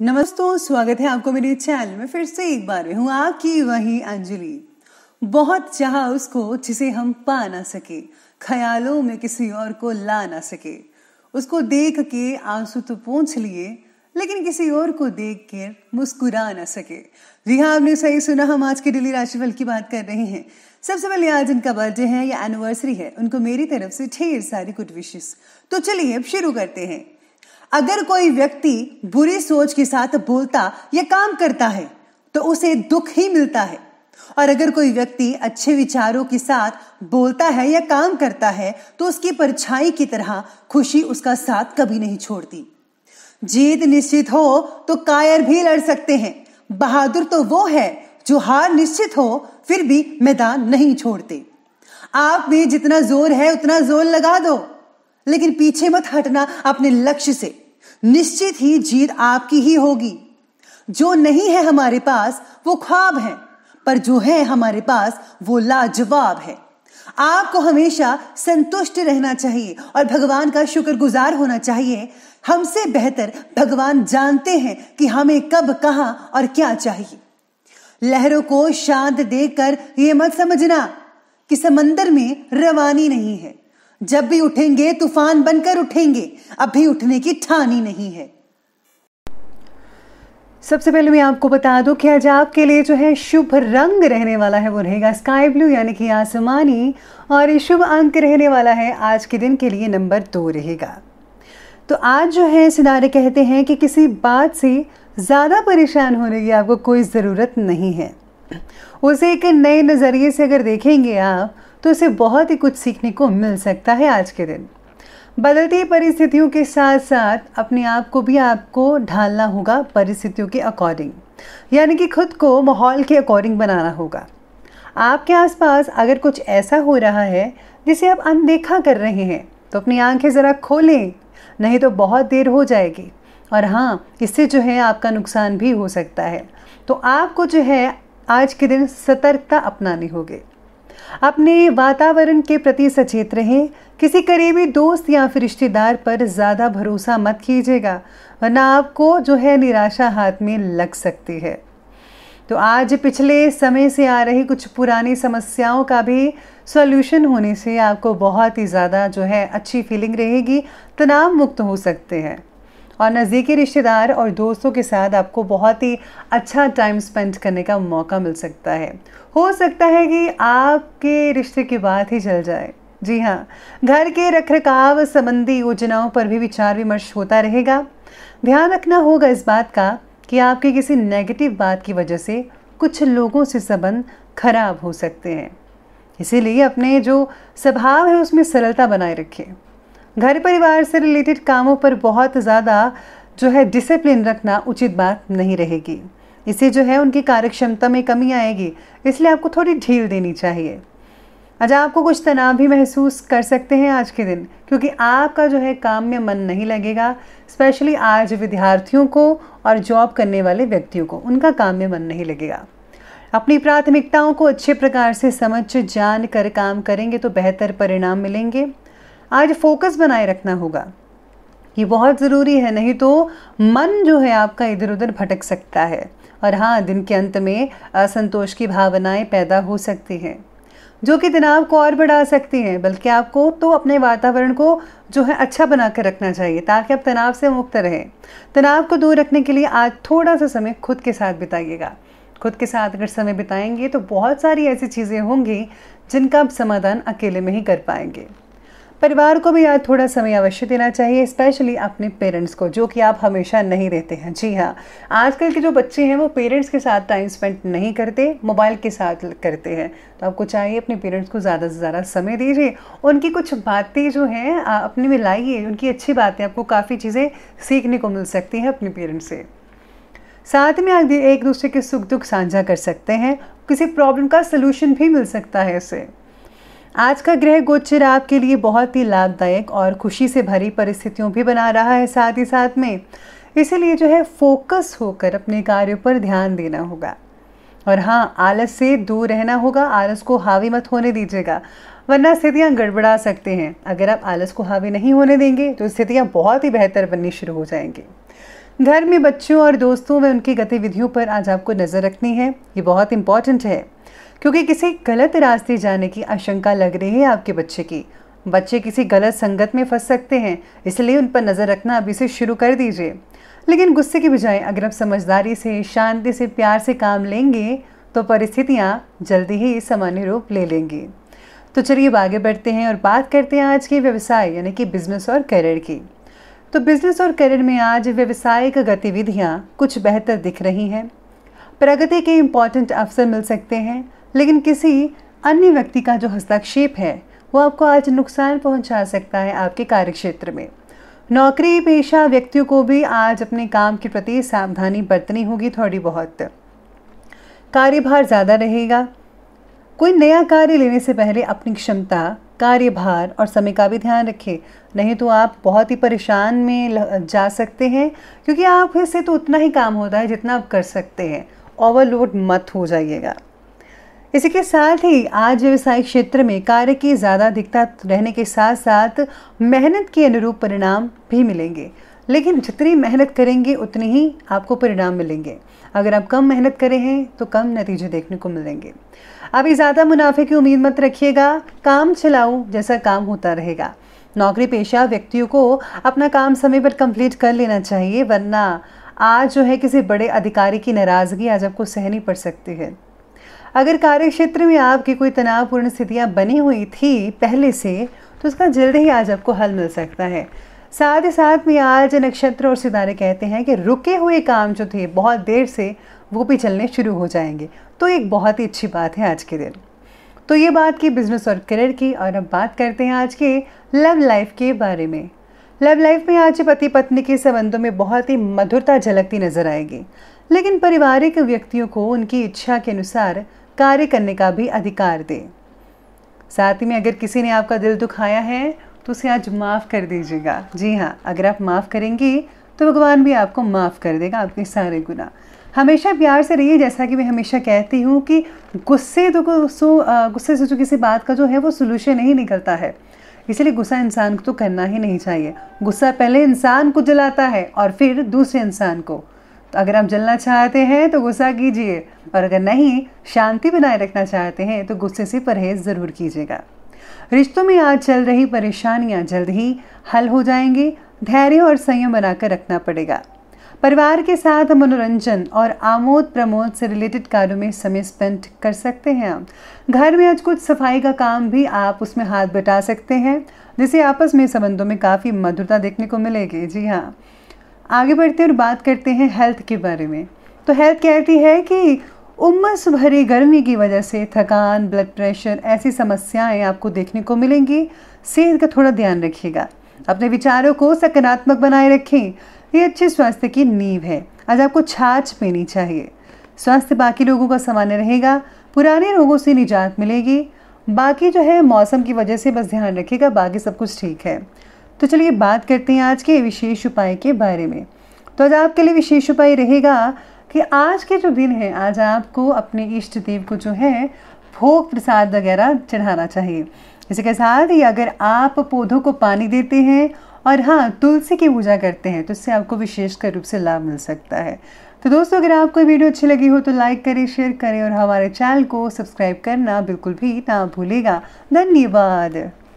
नमस्तों स्वागत है आपको मेरे चैनल में फिर से एक बार हूँ आपकी वही अंजलि बहुत चाह उसको जिसे हम पा ना सके ख्यालों में किसी और को ला ना सके उसको देख के आंसू तो पूछ लिए लेकिन किसी और को देख के मुस्कुरा ना सके जी हाँ आपने सही सुना हम आज के डेली राशिफल की बात कर रहे हैं सबसे पहले आज इनका बर्थडे है या एनिवर्सरी है उनको मेरी तरफ से ढेर सारी गुड विशेष तो चलिए अब शुरू करते हैं अगर कोई व्यक्ति बुरी सोच के साथ बोलता या काम करता है तो उसे दुख ही मिलता है और अगर कोई व्यक्ति अच्छे विचारों के साथ बोलता है या काम करता है तो उसकी परछाई की तरह खुशी उसका साथ कभी नहीं छोड़ती जीत निश्चित हो तो कायर भी लड़ सकते हैं बहादुर तो वो है जो हार निश्चित हो फिर भी मैदान नहीं छोड़ते आप में जितना जोर है उतना जोर लगा दो लेकिन पीछे मत हटना अपने लक्ष्य से निश्चित ही जीत आपकी ही होगी जो नहीं है हमारे पास वो ख्वाब है पर जो है हमारे पास वो लाजवाब है आपको हमेशा संतुष्ट रहना चाहिए और भगवान का शुक्रगुजार होना चाहिए हमसे बेहतर भगवान जानते हैं कि हमें कब कहा और क्या चाहिए लहरों को शांत देकर यह मत समझना कि समंदर में रवानी नहीं है जब भी उठेंगे तूफान बनकर उठेंगे अभी उठने की ठानी नहीं है सबसे पहले मैं आपको बता दूं कि आज आपके लिए जो है शुभ रंग रहने वाला है वो रहेगा स्काई ब्लू यानी कि आसमानी और शुभ अंक रहने वाला है आज के दिन के लिए नंबर दो रहेगा तो आज जो है सिनारे कहते हैं कि किसी बात से ज़्यादा परेशान होने की आपको कोई ज़रूरत नहीं है उसे एक नए नज़रिए से अगर देखेंगे आप तो उसे बहुत ही कुछ सीखने को मिल सकता है आज के दिन बदलती परिस्थितियों के साथ साथ अपने आप को भी आपको ढालना होगा परिस्थितियों के अकॉर्डिंग यानी कि खुद को माहौल के अकॉर्डिंग बनाना होगा आपके आसपास अगर कुछ ऐसा हो रहा है जिसे आप अनदेखा कर रहे हैं तो अपनी आंखें ज़रा खोलें नहीं तो बहुत देर हो जाएगी और हाँ इससे जो है आपका नुकसान भी हो सकता है तो आपको जो है आज के दिन सतर्कता अपनानी होगी अपने वातावरण के प्रति सचेत रहें किसी करीबी दोस्त या फिर रिश्तेदार पर ज़्यादा भरोसा मत कीजिएगा वरना आपको जो है निराशा हाथ में लग सकती है तो आज पिछले समय से आ रही कुछ पुरानी समस्याओं का भी सॉल्यूशन होने से आपको बहुत ही ज़्यादा जो है अच्छी फीलिंग रहेगी तनाव मुक्त हो सकते हैं और नज़दीकी रिश्तेदार और दोस्तों के साथ आपको बहुत ही अच्छा टाइम स्पेंड करने का मौका मिल सकता है हो सकता है कि आपके रिश्ते की बात ही चल जाए जी हाँ घर के रखरखाव संबंधी योजनाओं पर भी विचार विमर्श होता रहेगा ध्यान रखना होगा इस बात का कि आपकी किसी नेगेटिव बात की वजह से कुछ लोगों से संबंध खराब हो सकते हैं इसीलिए अपने जो स्वभाव है उसमें सरलता बनाए रखें घर परिवार से रिलेटेड कामों पर बहुत ज़्यादा जो है डिसिप्लिन रखना उचित बात नहीं रहेगी इससे जो है उनकी कार्यक्षमता में कमी आएगी इसलिए आपको थोड़ी ढील देनी चाहिए आज अच्छा, आपको कुछ तनाव भी महसूस कर सकते हैं आज के दिन क्योंकि आपका जो है काम में मन नहीं लगेगा स्पेशली आज विद्यार्थियों को और जॉब करने वाले व्यक्तियों को उनका काम में मन नहीं लगेगा अपनी प्राथमिकताओं को अच्छे प्रकार से समझ जान कर काम करेंगे तो बेहतर परिणाम मिलेंगे आज फोकस बनाए रखना होगा ये बहुत ज़रूरी है नहीं तो मन जो है आपका इधर उधर भटक सकता है और हाँ दिन के अंत में असंतोष की भावनाएं पैदा हो सकती हैं जो कि तनाव को और बढ़ा सकती हैं बल्कि आपको तो अपने वातावरण को जो है अच्छा बना कर रखना चाहिए ताकि आप तनाव से मुक्त रहें तनाव को दूर रखने के लिए आज थोड़ा सा समय खुद के साथ बिताइएगा खुद के साथ अगर समय बिताएंगे तो बहुत सारी ऐसी चीज़ें होंगी जिनका आप समाधान अकेले में ही कर पाएंगे परिवार को भी यार थोड़ा समय अवश्य देना चाहिए स्पेशली अपने पेरेंट्स को जो कि आप हमेशा नहीं रहते हैं जी हाँ आजकल के जो बच्चे हैं वो पेरेंट्स के साथ टाइम स्पेंड नहीं करते मोबाइल के साथ करते हैं तो आपको चाहिए अपने पेरेंट्स को ज़्यादा से ज़्यादा समय दीजिए उनकी कुछ बातें जो हैं अपने में लाइए उनकी अच्छी बातें आपको काफ़ी चीज़ें सीखने को मिल सकती हैं अपने पेरेंट्स से साथ में आप एक दूसरे के सुख दुख साझा कर सकते हैं किसी प्रॉब्लम का सलूशन भी मिल सकता है इससे आज का ग्रह गोचर आपके लिए बहुत ही लाभदायक और खुशी से भरी परिस्थितियों भी बना रहा है साथ ही साथ में इसीलिए जो है फोकस होकर अपने कार्यों पर ध्यान देना होगा और हाँ आलस से दूर रहना होगा आलस को हावी मत होने दीजिएगा वरना स्थितियाँ गड़बड़ा सकते हैं अगर आप आलस को हावी नहीं होने देंगे तो स्थितियाँ बहुत ही बेहतर बननी शुरू हो जाएंगी घर में बच्चों और दोस्तों व उनकी गतिविधियों पर आज आपको नज़र रखनी है ये बहुत इंपॉर्टेंट है क्योंकि किसी गलत रास्ते जाने की आशंका लग रही है आपके बच्चे की बच्चे किसी गलत संगत में फंस सकते हैं इसलिए उन पर नज़र रखना अभी से शुरू कर दीजिए लेकिन गुस्से की बजाय अगर आप समझदारी से शांति से प्यार से काम लेंगे तो परिस्थितियाँ जल्दी ही सामान्य रूप ले लेंगी तो चलिए अब आगे बढ़ते हैं और बात करते हैं आज के व्यवसाय यानी कि बिजनेस और करियर की तो बिजनेस और करियर में आज व्यवसायिक गतिविधियाँ कुछ बेहतर दिख रही हैं प्रगति के इम्पॉर्टेंट अवसर मिल सकते हैं लेकिन किसी अन्य व्यक्ति का जो हस्तक्षेप है वो आपको आज नुकसान पहुंचा सकता है आपके कार्यक्षेत्र में नौकरी पेशा व्यक्तियों को भी आज अपने काम के प्रति सावधानी बरतनी होगी थोड़ी बहुत कार्यभार ज़्यादा रहेगा कोई नया कार्य लेने से पहले अपनी क्षमता कार्यभार और समय का भी ध्यान रखें नहीं तो आप बहुत ही परेशान में जा सकते हैं क्योंकि आप से तो उतना ही काम होता है जितना आप कर सकते हैं ओवरलोड मत हो जाइएगा इसी के साथ ही आज व्यवसाय क्षेत्र में कार्य की ज़्यादा अधिकता रहने के साथ साथ मेहनत के अनुरूप परिणाम भी मिलेंगे लेकिन जितनी मेहनत करेंगे उतनी ही आपको परिणाम मिलेंगे अगर आप कम मेहनत करें हैं तो कम नतीजे देखने को मिलेंगे अभी ज़्यादा मुनाफे की उम्मीद मत रखिएगा काम चलाओ जैसा काम होता रहेगा नौकरी पेशा व्यक्तियों को अपना काम समय पर कंप्लीट कर लेना चाहिए वरना आज जो है किसी बड़े अधिकारी की नाराज़गी आज आपको सहनी पड़ सकती है अगर कार्य क्षेत्र में आपकी कोई तनावपूर्ण स्थितियाँ बनी हुई थी पहले से तो उसका जल्द ही आज आपको हल मिल सकता है साथ ही साथ में आज नक्षत्र और सितारे कहते हैं कि रुके हुए काम जो थे बहुत देर से वो भी चलने शुरू हो जाएंगे तो एक बहुत ही अच्छी बात है आज के दिन तो ये बात की बिजनेस और करियर की और अब बात करते हैं आज के लव लाइफ के बारे में लव लाइफ में आज पति पत्नी के संबंधों में बहुत ही मधुरता झलकती नजर आएगी लेकिन पारिवारिक व्यक्तियों को उनकी इच्छा के अनुसार कार्य करने का भी अधिकार दें साथ ही में अगर किसी ने आपका दिल दुखाया है तो उसे आज माफ़ कर दीजिएगा जी हाँ अगर आप माफ़ करेंगे तो भगवान भी आपको माफ़ कर देगा आपके सारे गुना हमेशा प्यार से रहिए जैसा कि मैं हमेशा कहती हूँ कि गुस्से तो गुस्से से जो किसी बात का जो है वो सोल्यूशन नहीं निकलता है इसलिए गुस्सा इंसान को तो करना ही नहीं चाहिए गुस्सा पहले इंसान को जलाता है और फिर दूसरे इंसान को तो अगर आप जलना चाहते हैं तो गुस्सा कीजिए और अगर नहीं शांति बनाए रखना चाहते हैं तो गुस्से से परहेज़ ज़रूर कीजिएगा रिश्तों में आज चल रही परेशानियां जल्द ही हल हो जाएंगे धैर्य और संयम बनाकर रखना पड़ेगा परिवार के साथ मनोरंजन और आमोद प्रमोद से रिलेटेड कार्यों में समय स्पेंड कर सकते हैं आप घर में आज कुछ सफाई का काम भी आप उसमें हाथ बटा सकते हैं जिसे आपस में संबंधों में काफ़ी मधुरता देखने को मिलेगी जी हाँ आगे बढ़ते और बात करते हैं हेल्थ के बारे में तो हेल्थ कहती है कि उमस भरी गर्मी की वजह से थकान ब्लड प्रेशर ऐसी समस्याएं आपको देखने को मिलेंगी सेहत का थोड़ा ध्यान रखिएगा अपने विचारों को सकारात्मक बनाए रखें ये अच्छे स्वास्थ्य की नींव है आज आपको छाछ पीनी चाहिए स्वास्थ्य बाकी लोगों का सामान्य रहेगा पुराने रोगों से निजात मिलेगी बाकी जो है मौसम की वजह से बस ध्यान रखिएगा बाकी सब कुछ ठीक है तो चलिए बात करते हैं आज के विशेष उपाय के बारे में तो आज आपके लिए विशेष उपाय रहेगा कि आज के जो दिन है आज आपको अपने इष्ट देव को जो है भोग प्रसाद वगैरह चढ़ाना चाहिए इसके साथ ही अगर आप पौधों को पानी देते हैं और हाँ तुलसी की पूजा करते हैं तो इससे आपको कर रूप से लाभ मिल सकता है तो दोस्तों अगर आपको वीडियो अच्छी लगी हो तो लाइक करें शेयर करें और हमारे चैनल को सब्सक्राइब करना बिल्कुल भी ना भूलेगा धन्यवाद